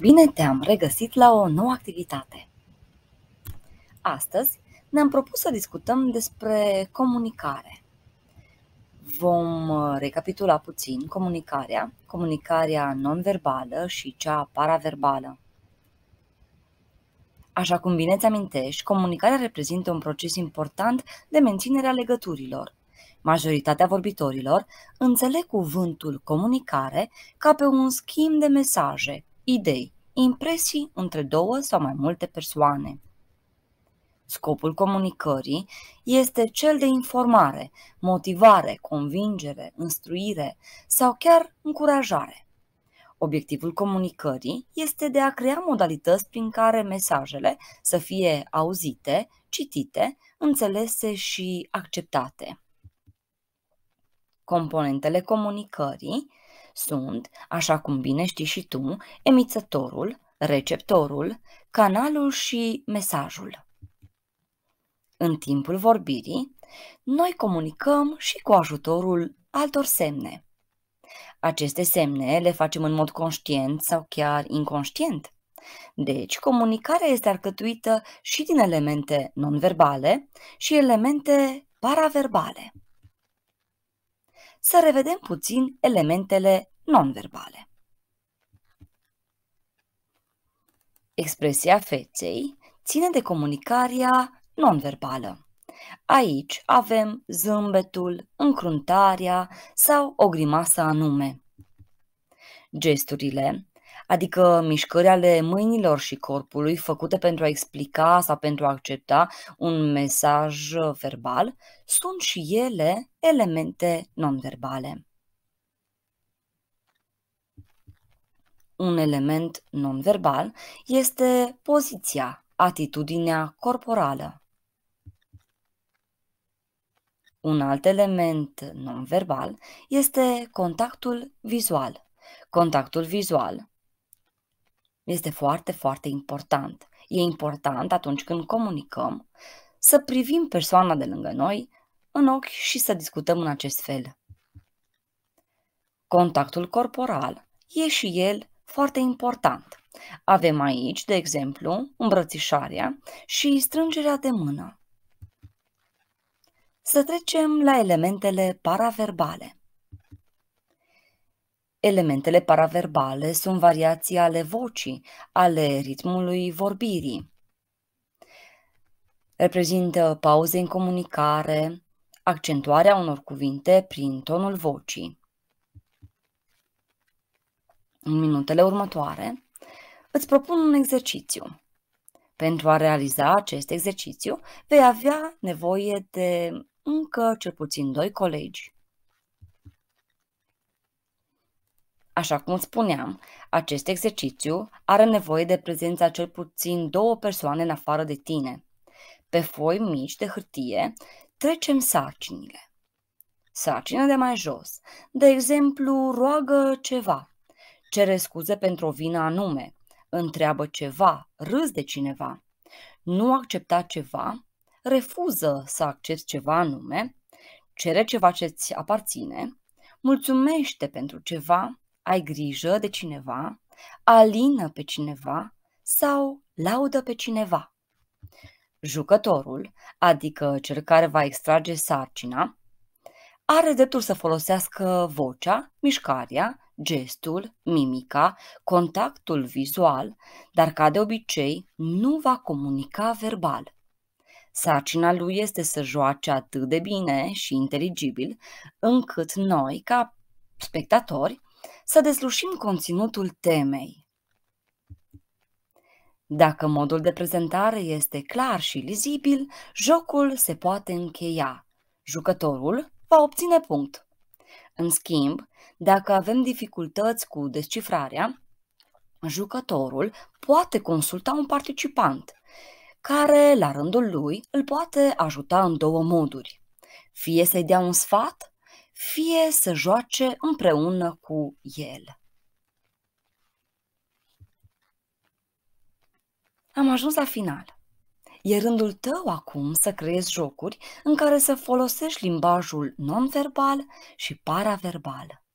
Bine te-am regăsit la o nouă activitate. Astăzi ne-am propus să discutăm despre comunicare. Vom uh, recapitula puțin comunicarea, comunicarea non-verbală și cea paraverbală. Așa cum bine îți amintești, comunicarea reprezintă un proces important de menținere a legăturilor. Majoritatea vorbitorilor înțeleg cuvântul comunicare ca pe un schimb de mesaje, idei, impresii între două sau mai multe persoane. Scopul comunicării este cel de informare, motivare, convingere, instruire sau chiar încurajare. Obiectivul comunicării este de a crea modalități prin care mesajele să fie auzite, citite, înțelese și acceptate. Componentele comunicării sunt, așa cum bine știi și tu, emițătorul, receptorul, canalul și mesajul. În timpul vorbirii, noi comunicăm și cu ajutorul altor semne. Aceste semne le facem în mod conștient sau chiar inconștient. Deci, comunicarea este arcătuită și din elemente non-verbale și elemente paraverbale să revedem puțin elementele nonverbale. Expresia feței ține de comunicarea nonverbală. Aici avem zâmbetul, încruntarea sau o grimasă anume. Gesturile adică mișcări ale mâinilor și corpului făcute pentru a explica sau pentru a accepta un mesaj uh, verbal, sunt și ele elemente nonverbale. Un element nonverbal este poziția, atitudinea corporală. Un alt element nonverbal este contactul vizual. Contactul vizual este foarte, foarte important. E important atunci când comunicăm să privim persoana de lângă noi în ochi și să discutăm în acest fel. Contactul corporal e și el foarte important. Avem aici, de exemplu, îmbrățișarea și strângerea de mână. Să trecem la elementele paraverbale. Elementele paraverbale sunt variații ale vocii, ale ritmului vorbirii. Reprezintă pauze în comunicare, accentuarea unor cuvinte prin tonul vocii. În minutele următoare, îți propun un exercițiu. Pentru a realiza acest exercițiu, vei avea nevoie de încă cel puțin doi colegi. Așa cum spuneam, acest exercițiu are nevoie de prezența cel puțin două persoane în afară de tine. Pe foi mici de hârtie trecem sarcinile. Sarcină de mai jos. De exemplu, roagă ceva. Cere scuze pentru o vină anume. Întreabă ceva, râs de cineva. Nu accepta ceva, refuză să accepti ceva anume, cere ceva ce ți aparține, mulțumește pentru ceva, ai grijă de cineva, alină pe cineva sau laudă pe cineva. Jucătorul, adică cel care va extrage sarcina, are dreptul să folosească vocea, mișcarea, gestul, mimica, contactul vizual, dar ca de obicei nu va comunica verbal. Sarcina lui este să joace atât de bine și inteligibil încât noi, ca spectatori, să deslușim conținutul temei. Dacă modul de prezentare este clar și lizibil, jocul se poate încheia. Jucătorul va obține punct. În schimb, dacă avem dificultăți cu descifrarea, jucătorul poate consulta un participant, care, la rândul lui, îl poate ajuta în două moduri. Fie să-i dea un sfat, fie să joace împreună cu el. Am ajuns la final. E rândul tău acum să creezi jocuri în care să folosești limbajul non-verbal și paraverbal.